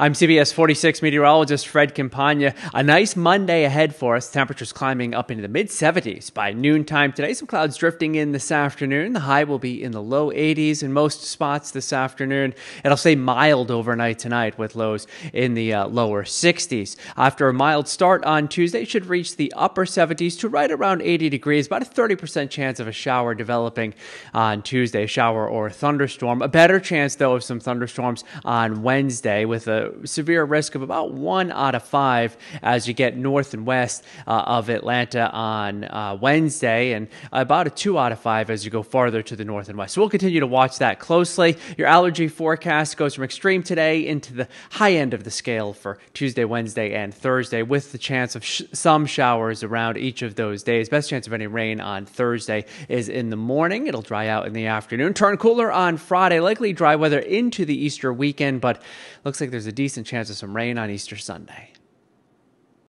I'm CBS 46 meteorologist Fred Campagna. A nice Monday ahead for us. Temperatures climbing up into the mid 70s by noontime today. Some clouds drifting in this afternoon. The high will be in the low 80s in most spots this afternoon. It'll stay mild overnight tonight with lows in the uh, lower 60s. After a mild start on Tuesday, should reach the upper 70s to right around 80 degrees. About a 30% chance of a shower developing on Tuesday, shower or thunderstorm. A better chance though of some thunderstorms on Wednesday with a severe risk of about one out of five as you get north and west uh, of Atlanta on uh, Wednesday, and about a two out of five as you go farther to the north and west. So we'll continue to watch that closely. Your allergy forecast goes from extreme today into the high end of the scale for Tuesday, Wednesday, and Thursday, with the chance of sh- some showers around each of those days. Best chance of any rain on Thursday is in the morning. It'll dry out in the afternoon. Turn cooler on Friday. Likely dry weather into the Easter weekend, but looks like there's a decent chance of some rain on Easter Sunday.